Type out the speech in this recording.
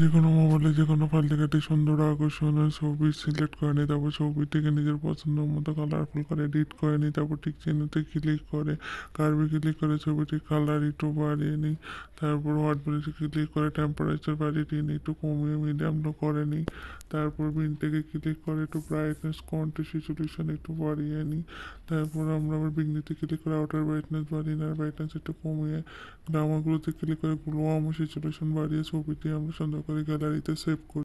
যে কোনো মোবাইলে যে কোনো ফাইল থেকে একটি সুন্দর আকর্ষণীয় ছবি সিলেক্ট করে নিই তারপর ছবিটিকে নিজের পছন্দ মতো কালারফুল করে এডিট করে নিই তারপর ঠিক চিহ্নতে ক্লিক করে কার্বি ক্লিক করে ছবিটি কালার একটু বাড়িয়ে নিই তারপর হোয়াট ক্লিক করে টেম্পারেচার বাড়িয়ে দিয়ে নিই একটু কমিয়ে মিডিয়াম লো করে নিই তারপর থেকে ক্লিক করে একটু ব্রাইটনেস কন্টি সিচুয়েশন একটু বাড়িয়ে নিই তারপর আমরা আবার বিঘ্নিতে ক্লিক করে আউটার ব্রাইটনেস বাড়িয়ে নিই আর ব্রাইটনেস একটু কমিয়ে গ্রামারগুলোতে ক্লিক করে গ্লোয়াম সিচুয়েশন বাড়িয়ে ছবিটি আমরা সুন্দর সরকারি গ্যালারিতে সেভ করে